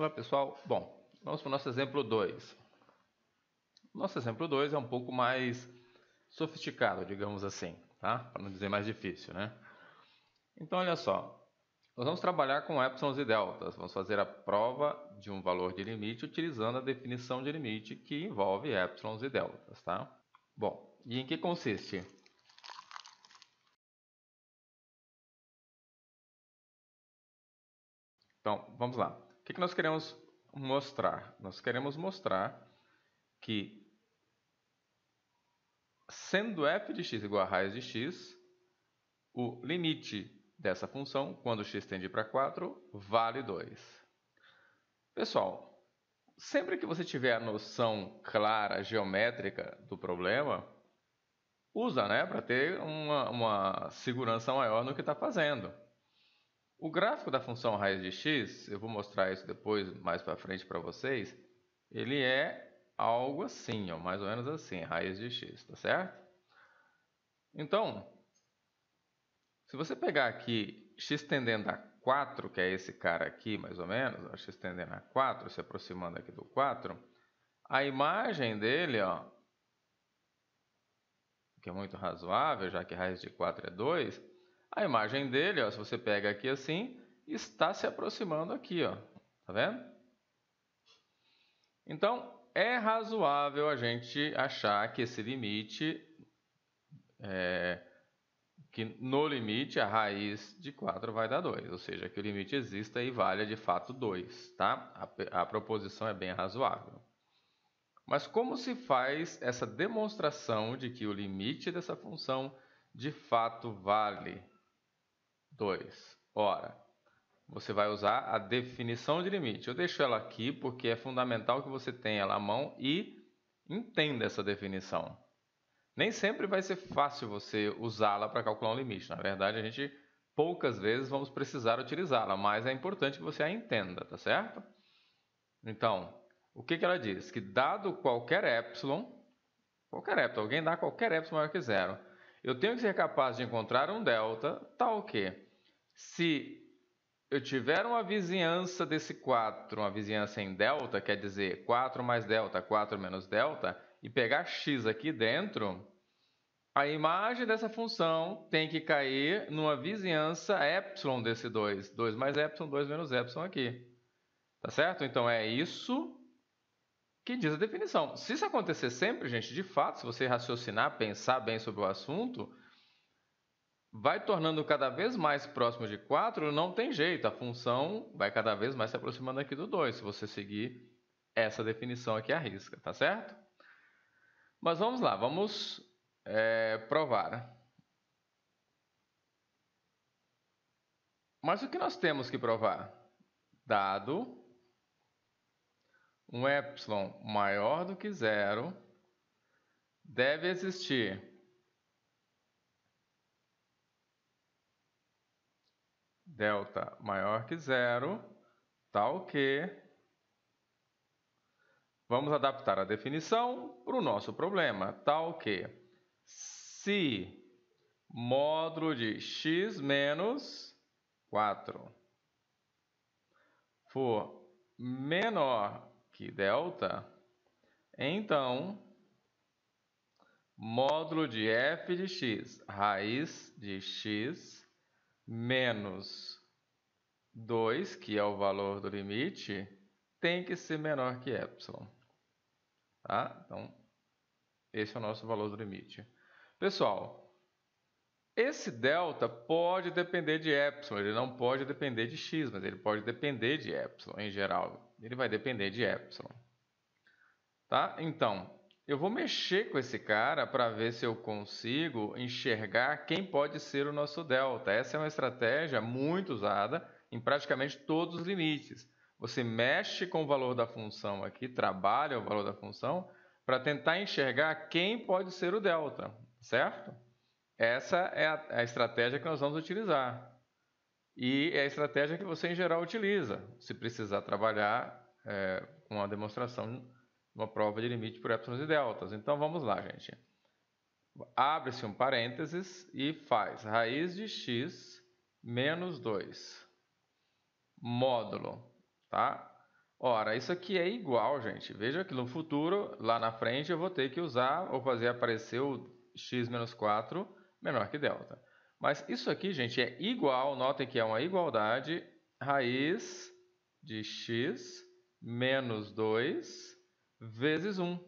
Olá pessoal, bom, vamos para o nosso exemplo 2. Nosso exemplo 2 é um pouco mais sofisticado, digamos assim, tá? Para não dizer mais difícil, né? Então olha só, nós vamos trabalhar com épsilons e deltas, vamos fazer a prova de um valor de limite utilizando a definição de limite que envolve épsilons e deltas, tá? Bom, e em que consiste? Então, vamos lá que, que nós queremos mostrar? Nós queremos mostrar que, sendo f de x igual a raiz de x, o limite dessa função, quando x tende para 4, vale 2. Pessoal, sempre que você tiver a noção clara geométrica do problema, usa né, para ter uma, uma segurança maior no que está fazendo. O gráfico da função raiz de x, eu vou mostrar isso depois, mais para frente para vocês, ele é algo assim, ó, mais ou menos assim, raiz de x, tá certo? Então, se você pegar aqui x tendendo a 4, que é esse cara aqui, mais ou menos, ó, x tendendo a 4, se aproximando aqui do 4, a imagem dele, ó, que é muito razoável, já que raiz de 4 é 2, a imagem dele, ó, se você pega aqui assim, está se aproximando aqui, ó. Tá vendo? Então, é razoável a gente achar que esse limite, é, que no limite a raiz de 4 vai dar 2, ou seja, que o limite exista e valha de fato 2, tá? A, a proposição é bem razoável. Mas como se faz essa demonstração de que o limite dessa função de fato vale 2. Ora, você vai usar a definição de limite. Eu deixo ela aqui porque é fundamental que você tenha ela à mão e entenda essa definição. Nem sempre vai ser fácil você usá-la para calcular um limite. Na verdade, a gente poucas vezes vamos precisar utilizá-la, mas é importante que você a entenda, tá certo? Então, o que, que ela diz? Que dado qualquer epsilon, qualquer epsilon, alguém dá qualquer epsilon maior que zero, eu tenho que ser capaz de encontrar um delta tal que se eu tiver uma vizinhança desse 4, uma vizinhança em delta, quer dizer 4 mais delta, 4 menos delta, e pegar x aqui dentro, a imagem dessa função tem que cair numa vizinhança epsilon desse 2. 2 mais epsilon, 2 menos epsilon aqui. Tá certo? Então é isso que diz a definição. Se isso acontecer sempre, gente, de fato, se você raciocinar, pensar bem sobre o assunto, vai tornando cada vez mais próximo de 4, não tem jeito, a função vai cada vez mais se aproximando aqui do 2, se você seguir essa definição aqui à risca, tá certo? Mas vamos lá, vamos é, provar. Mas o que nós temos que provar? Dado um epsilon maior do que zero, deve existir delta maior que zero, tal tá que... Vamos adaptar a definição para o nosso problema, tal tá que se módulo de x menos 4 for menor que delta, então módulo de f de x raiz de x menos 2, que é o valor do limite, tem que ser menor que epsilon. Tá? Então, esse é o nosso valor do limite. Pessoal, esse delta pode depender de epsilon, ele não pode depender de x, mas ele pode depender de epsilon em geral. Ele vai depender de epsilon. Tá? Então, eu vou mexer com esse cara para ver se eu consigo enxergar quem pode ser o nosso delta. Essa é uma estratégia muito usada em praticamente todos os limites. Você mexe com o valor da função aqui, trabalha o valor da função para tentar enxergar quem pode ser o delta, certo? Essa é, é a, estratégia que nós vamos utilizar. E é a estratégia que você, em geral, utiliza, se precisar trabalhar é, a demonstração uma prova de limite por éprons e deltas. Então vamos lá, gente. Abre-se um parênteses e faz raiz de x menos 2 módulo, tá? Ora, isso aqui é igual, gente. Veja que no futuro, lá na frente, eu vou ter que usar ou fazer aparecer o x menos 4 menor que delta. Mas isso aqui, gente, é igual, notem que é uma igualdade, raiz de x menos 2 vezes 1.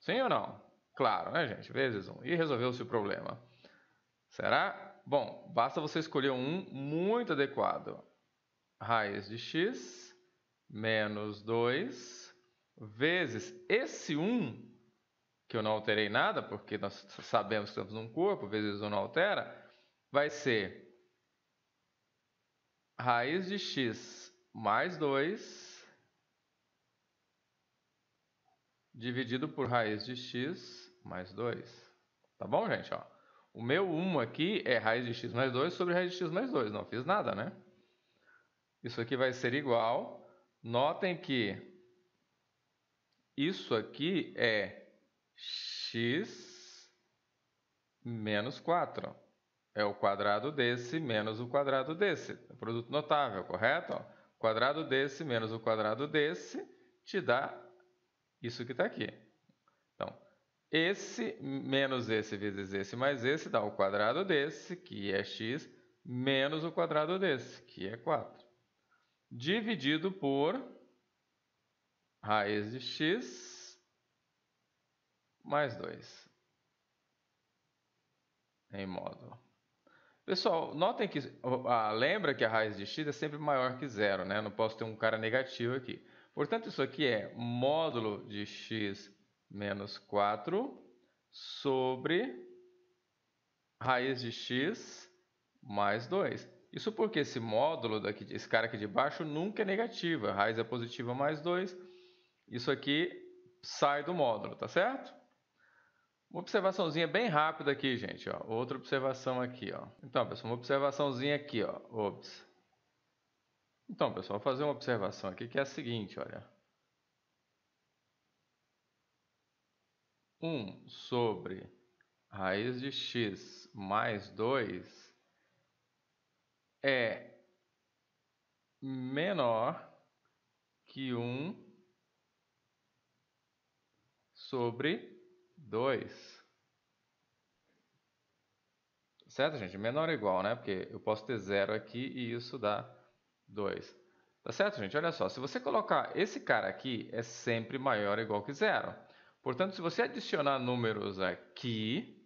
Sim ou não? Claro, né, gente? Vezes 1. E resolveu-se o problema. Será? Bom, basta você escolher um muito adequado. Raiz de x menos 2 vezes esse 1, que eu não alterei nada, porque nós sabemos que estamos num corpo, vezes 1 não altera, vai ser raiz de x mais 2 dividido por raiz de x mais 2. Tá bom, gente? Ó, o meu 1 aqui é raiz de x mais 2 sobre raiz de x mais 2. Não fiz nada, né? Isso aqui vai ser igual. Notem que isso aqui é x menos 4. É o quadrado desse menos o quadrado desse. É produto notável, correto? Ó, quadrado desse menos o quadrado desse te dá isso que está aqui. Então, esse menos esse vezes esse mais esse dá o quadrado desse, que é x, menos o quadrado desse, que é 4. Dividido por raiz de x mais 2. Em módulo. Pessoal, notem que... Ah, lembra que a raiz de x é sempre maior que zero, né? Não posso ter um cara negativo aqui. Portanto, isso aqui é módulo de x menos 4 sobre raiz de x mais 2. Isso porque esse módulo, daqui, esse cara aqui de baixo, nunca é negativo. A raiz é positiva mais 2. Isso aqui sai do módulo, tá certo? Uma observaçãozinha bem rápida aqui, gente. Ó. Outra observação aqui. Ó. Então, pessoal, uma observaçãozinha aqui. Ops. Então, pessoal, vou fazer uma observação aqui que é a seguinte, olha. 1 sobre raiz de x mais 2 é menor que 1 sobre 2. Certo, gente? Menor ou igual, né? Porque eu posso ter zero aqui e isso dá 2. Tá certo, gente? Olha só, se você colocar esse cara aqui, é sempre maior ou igual que zero. Portanto, se você adicionar números aqui,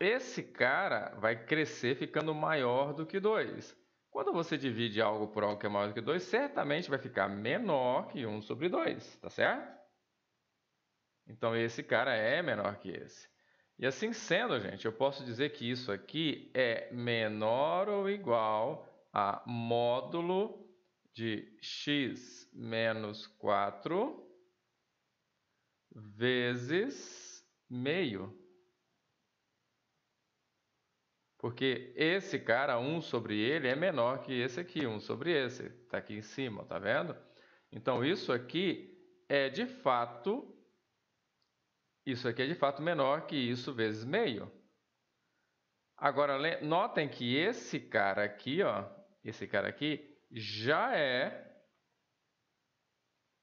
esse cara vai crescer ficando maior do que 2. Quando você divide algo por algo que é maior do que 2, certamente vai ficar menor que 1 sobre 2, tá certo? Então, esse cara é menor que esse. E assim sendo, gente, eu posso dizer que isso aqui é menor ou igual a módulo de x menos 4 vezes meio. Porque esse cara, 1 sobre ele, é menor que esse aqui, 1 sobre esse. Está aqui em cima, tá vendo? Então, isso aqui é de fato... Isso aqui é de fato menor que isso vezes meio. Agora, notem que esse cara aqui, ó, esse cara aqui já é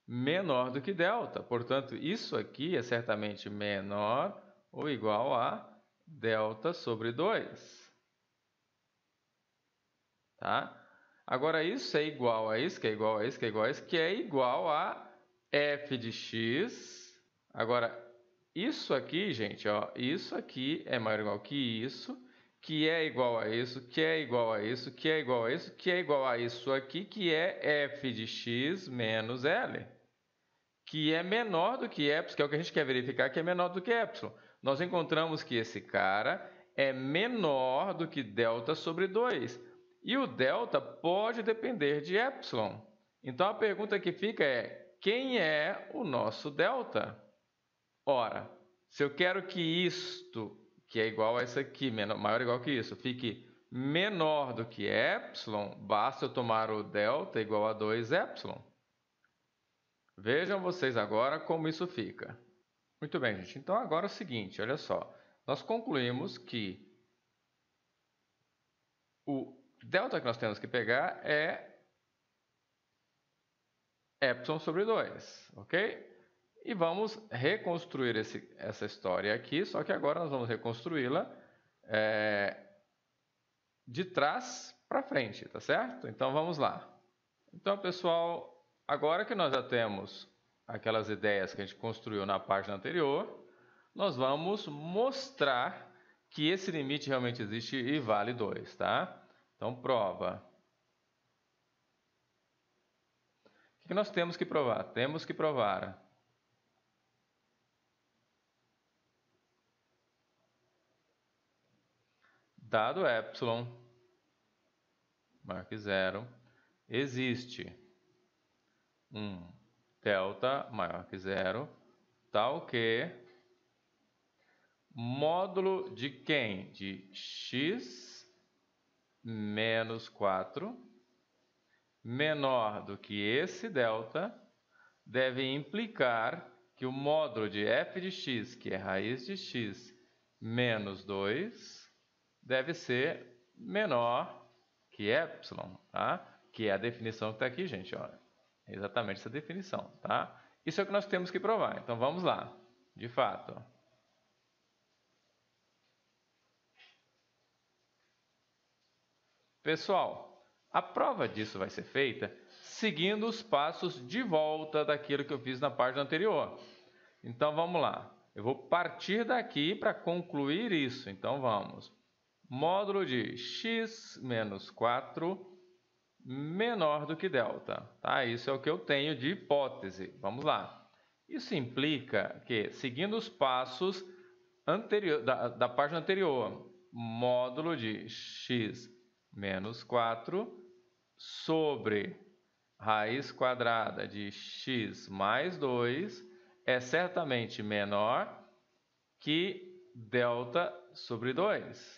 menor do que delta. Portanto, isso aqui é certamente menor ou igual a delta sobre 2. Tá? Agora, isso é igual a isso, que é igual a isso, que é igual a isso, que é igual a f de x. Agora, isso aqui, gente, ó, isso aqui é maior ou igual que isso que é igual a isso, que é igual a isso, que é igual a isso, que é igual a isso aqui, que é f de x menos L, que é menor do que y, que é o que a gente quer verificar, que é menor do que y. Nós encontramos que esse cara é menor do que delta sobre 2. E o delta pode depender de y. Então a pergunta que fica é: quem é o nosso delta? Ora, se eu quero que isto que é igual a essa aqui, menor, maior ou igual que isso, fique menor do que epsilon, basta eu tomar o delta igual a 2 epsilon. Vejam vocês agora como isso fica. Muito bem, gente. Então agora é o seguinte, olha só. Nós concluímos que o delta que nós temos que pegar é epsilon sobre 2, ok? e vamos reconstruir esse, essa história aqui, só que agora nós vamos reconstruí-la é, de trás para frente, tá certo? Então vamos lá. Então, pessoal, agora que nós já temos aquelas ideias que a gente construiu na página anterior, nós vamos mostrar que esse limite realmente existe e vale 2, tá? Então, prova. O que nós temos que provar? Temos que provar Dado epsilon, marque zero, existe um delta maior que zero, tal que módulo de quem? De x menos 4 menor do que esse delta deve implicar que o módulo de f de x, que é raiz de x, menos 2, deve ser menor que epsilon, é tá? Que é a definição que está aqui, gente, olha. É exatamente essa definição, tá? Isso é o que nós temos que provar. Então, vamos lá. De fato, Pessoal, a prova disso vai ser feita seguindo os passos de volta daquilo que eu fiz na página anterior. Então vamos lá. Eu vou partir daqui para concluir isso. Então vamos módulo de x menos 4 menor do que delta. Tá? Isso é o que eu tenho de hipótese. Vamos lá. Isso implica que, seguindo os passos anterior, da, da página anterior, módulo de x menos 4 sobre raiz quadrada de x mais 2 é certamente menor que delta sobre 2.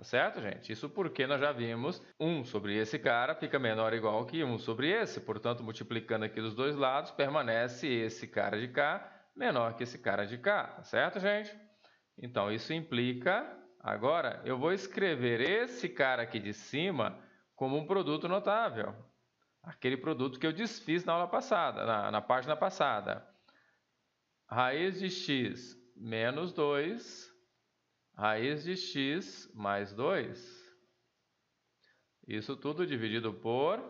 Tá certo, gente? Isso porque nós já vimos 1 sobre esse cara fica menor ou igual que 1 sobre esse. Portanto, multiplicando aqui dos dois lados, permanece esse cara de cá menor que esse cara de cá. Tá certo, gente? Então, isso implica... Agora, eu vou escrever esse cara aqui de cima como um produto notável. Aquele produto que eu desfiz na aula passada, na, na página passada. Raiz de x menos 2 Raiz de x mais 2. Isso tudo dividido por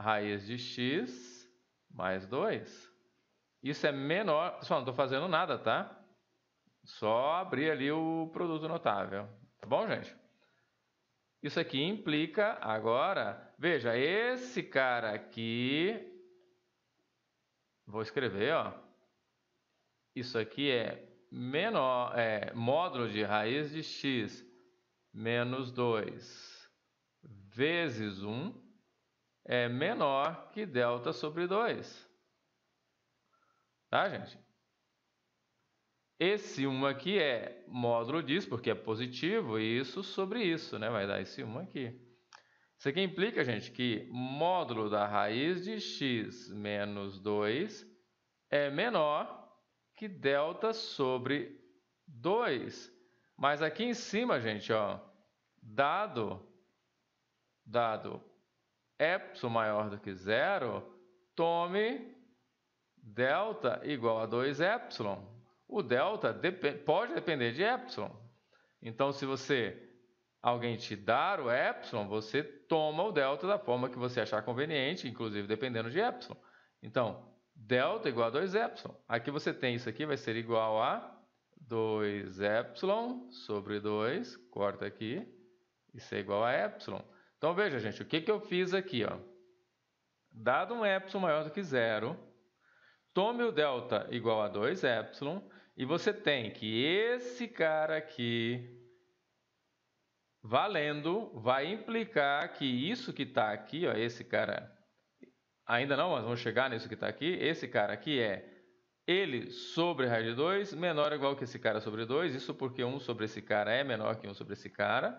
raiz de x mais 2. Isso é menor... Pessoal, não estou fazendo nada, tá? Só abrir ali o produto notável. Tá bom, gente? Isso aqui implica agora... Veja, esse cara aqui... Vou escrever, ó. Isso aqui é menor, é, módulo de raiz de x menos 2 vezes 1 é menor que delta sobre 2. Tá, gente? Esse 1 aqui é módulo disso, porque é positivo, e isso sobre isso, né? Vai dar esse 1 aqui. Isso aqui implica, gente, que módulo da raiz de x menos 2 é menor que delta sobre 2. Mas aqui em cima, gente, ó, dado, dado epsilon maior do que zero, tome delta igual a 2 epsilon. O delta dep pode depender de epsilon. Então, se você alguém te dar o epsilon, você toma o delta da forma que você achar conveniente, inclusive dependendo de epsilon. Então, delta igual a 2y. Aqui você tem isso aqui, vai ser igual a 2y sobre 2, corta aqui, isso é igual a y. Então veja, gente, o que, que eu fiz aqui? Ó? Dado um epsilon maior do que zero, tome o delta igual a 2y, e você tem que esse cara aqui, valendo, vai implicar que isso que está aqui, ó, esse cara ainda não, mas vamos chegar nisso que está aqui. Esse cara aqui é ele sobre raiz de 2 menor ou igual que esse cara sobre 2. Isso porque 1 um sobre esse cara é menor que 1 um sobre esse cara.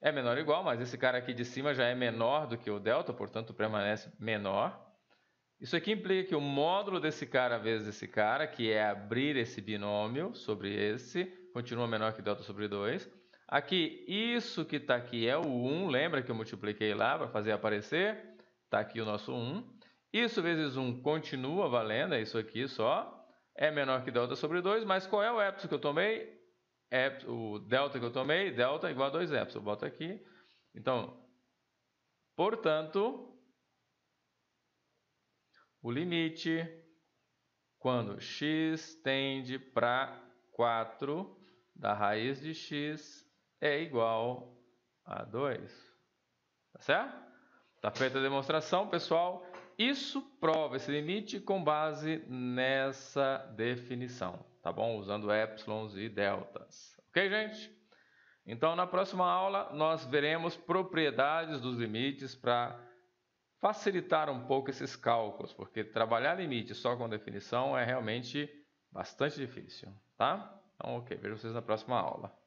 É menor ou igual, mas esse cara aqui de cima já é menor do que o delta, portanto permanece menor. Isso aqui implica que o módulo desse cara vezes desse cara, que é abrir esse binômio sobre esse, continua menor que delta sobre 2. Aqui, isso que está aqui é o 1, lembra que eu multipliquei lá para fazer aparecer? Está aqui o nosso 1. Isso vezes 1 continua valendo, é isso aqui só. É menor que delta sobre 2, mas qual é o epsilon que eu tomei? É, o delta que eu tomei, delta igual a 2 epsilon. boto aqui. Então, portanto, o limite quando x tende para 4 da raiz de x é igual a 2. Tá certo? Está feita a demonstração, pessoal. Isso prova esse limite com base nessa definição, tá bom? Usando épsilons e deltas. Ok, gente? Então, na próxima aula, nós veremos propriedades dos limites para facilitar um pouco esses cálculos, porque trabalhar limite só com definição é realmente bastante difícil, tá? Então, ok, vejo vocês na próxima aula.